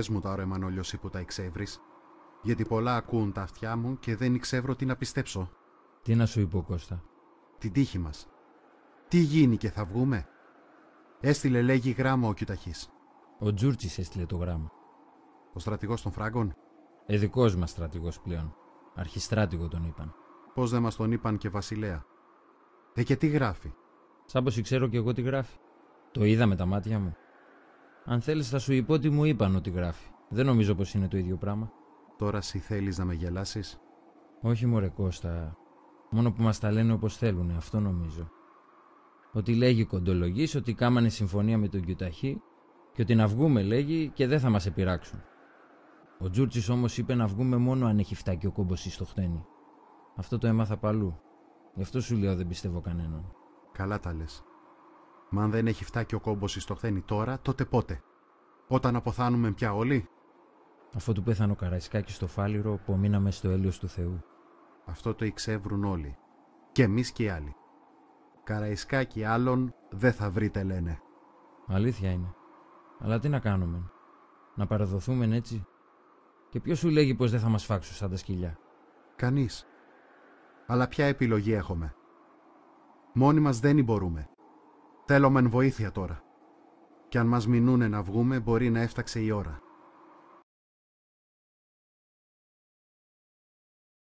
Πες μου τώρα, Εμμανόλιο, ή που τα εξεύρεις. Γιατί πολλά ακούουν τα αυτιά μου και δεν ξέρω τι να πιστέψω. Τι να σου είπω, Κώστα. Την τύχη μας. Τι γίνει και θα βγούμε. Έστειλε, λέγει, γράμμα ο Κιουταχής. Ο Τζούρτσι έστειλε το γράμμα. Ο στρατηγός των Φράγκων. Ε, δικός μας στρατηγός πλέον. Αρχιστράτηγο τον είπαν. Πώς δεν μας τον είπαν και βασιλέα. Ε, και τι γράφει. Σαν ξέρω κι εγώ τι γράφει. Το είδα με τα μάτια μου. Αν θέλεις, θα σου είπα ότι μου είπαν ότι γράφει. Δεν νομίζω πως είναι το ίδιο πράγμα. Τώρα σι θέλεις να με γελάσεις. Όχι, Μωρέ Κώστα. Μόνο που μας τα λένε όπως θέλουν, αυτό νομίζω. Ότι λέγει κοντολογής, ότι κάμανε συμφωνία με τον Κιουταχή και ότι να βγούμε, λέγει, και δεν θα μας επιράξουν Ο Τζούρτσι όμως είπε να βγούμε μόνο αν έχει φτάκι ο κόμπος στο χτένι. Αυτό το έμαθα παλού. Γι' αυτό σου λέω δεν πιστεύω κανέναν. Καλά τα λες. Μα αν δεν έχει φτάκι ο κόμπος στο χθένι τώρα, τότε πότε. Όταν αποθάνουμε πια όλοι. Αφού του πέθανε ο Καραϊσκάκης στο φάληρο, μείναμε στο έλλειο του Θεού. Αυτό το εξεύρουν όλοι. Και εμείς και οι άλλοι. Καραϊσκάκη άλλων δεν θα βρείτε, λένε. Αλήθεια είναι. Αλλά τι να κάνουμε. Να παραδοθούμε έτσι. Και ποιος σου λέγει πως δεν θα μας φάξουν σαν τα σκυλιά. Κανείς. Αλλά ποια επιλογή έχουμε. Μόνοι μας δεν μπορούμε. Θέλω μεν βοήθεια τώρα. Κι αν μας μηνούνε να βγούμε, μπορεί να έφταξε η ώρα.